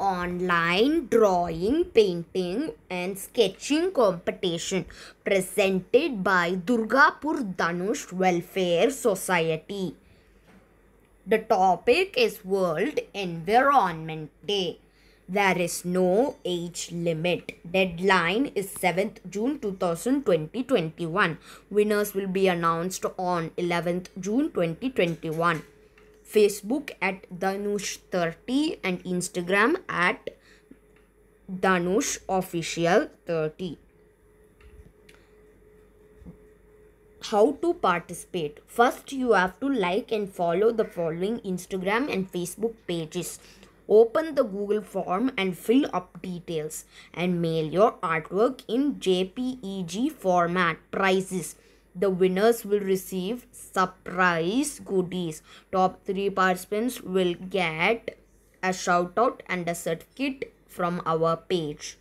online drawing, painting and sketching competition presented by Durgapur Danush Welfare Society. The topic is World Environment Day. There is no age limit. Deadline is 7th June 2020-21. Winners will be announced on 11th June 2021. Facebook at Danush30 and Instagram at Danush Official 30. How to participate? First, you have to like and follow the following Instagram and Facebook pages. Open the Google form and fill up details and mail your artwork in JPEG format. Prices the winners will receive surprise goodies. Top three participants will get a shout out and a certificate from our page.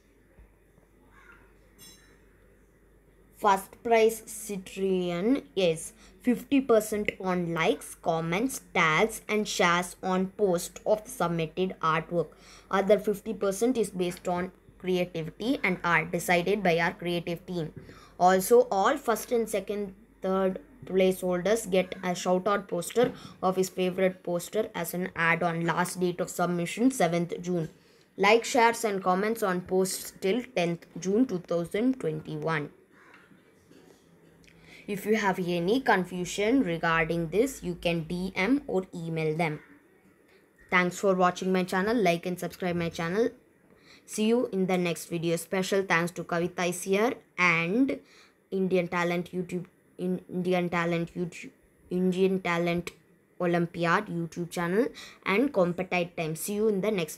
First prize Citrian is 50% on likes, comments, tags and shares on post of submitted artwork. Other 50% is based on creativity and art decided by our creative team. Also, all first and second, third placeholders get a shoutout poster of his favorite poster as an add-on. Last date of submission 7th June. Like, shares and comments on posts till 10th June 2021. If you have any confusion regarding this, you can DM or email them. Thanks for watching my channel. Like and subscribe my channel. See you in the next video. Special thanks to Kavita is here and Indian Talent YouTube, Indian Talent YouTube, Indian Talent Olympiad YouTube channel and Competite Time. See you in the next